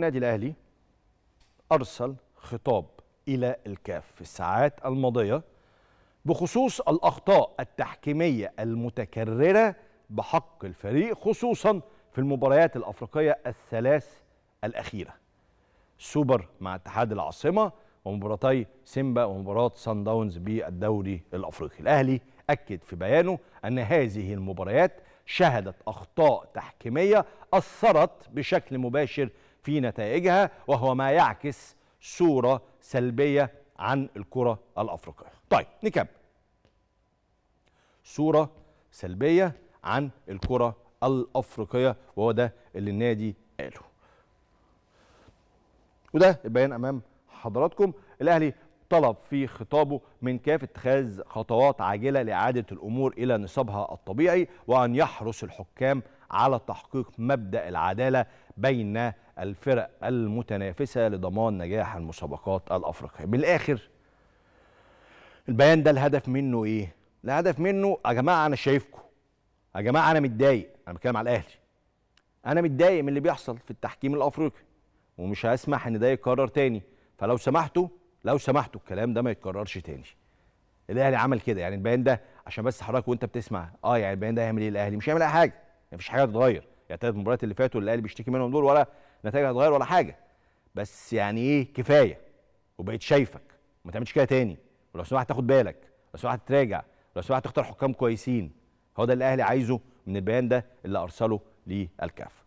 النادي الاهلي ارسل خطاب الى الكاف في الساعات الماضيه بخصوص الاخطاء التحكيميه المتكرره بحق الفريق خصوصا في المباريات الافريقيه الثلاث الاخيره سوبر مع اتحاد العاصمه ومباراتي سيمبا ومباراه سان داونز بالدوري الافريقي الاهلي اكد في بيانه ان هذه المباريات شهدت اخطاء تحكيميه اثرت بشكل مباشر في نتائجها وهو ما يعكس صورة سلبية عن الكرة الأفريقية طيب نكمل صورة سلبية عن الكرة الأفريقية وهو ده اللي النادي قاله وده البيان أمام حضراتكم الأهلي طلب في خطابه من كاف اتخاذ خطوات عاجله لاعاده الامور الى نصابها الطبيعي وان يحرص الحكام على تحقيق مبدأ العدالة بين الفرق المتنافسة لضمان نجاح المسابقات الأفريقية بالآخر البيان ده الهدف منه إيه؟ الهدف منه يا جماعة أنا شايفكم يا جماعة أنا متضايق أنا بتكلم على الأهلي أنا متضايق من اللي بيحصل في التحكيم الأفريقي ومش هسمح إن ده يتكرر تاني فلو سمحتوا لو سمحتوا الكلام ده ما يتكررش تاني الاهلي عمل كده يعني البيان ده عشان بس حضرتك وانت بتسمع اه يعني البيان ده هيعمل ايه الاهلي مش هيعمل اي حاجه مفيش حاجه هتتغير يعني الثلاث مباريات اللي فاتوا اللي الاهلي بيشتكي منهم دول ولا نتائج هتتغير ولا حاجه بس يعني ايه كفايه وبقيت شايفك ما تعملش كده تاني ولو سمحت تاخد بالك لو سمحت تراجع لو سمحت تختار حكام كويسين هو ده اللي الاهلي عايزه من البيان ده اللي ارسله للكاف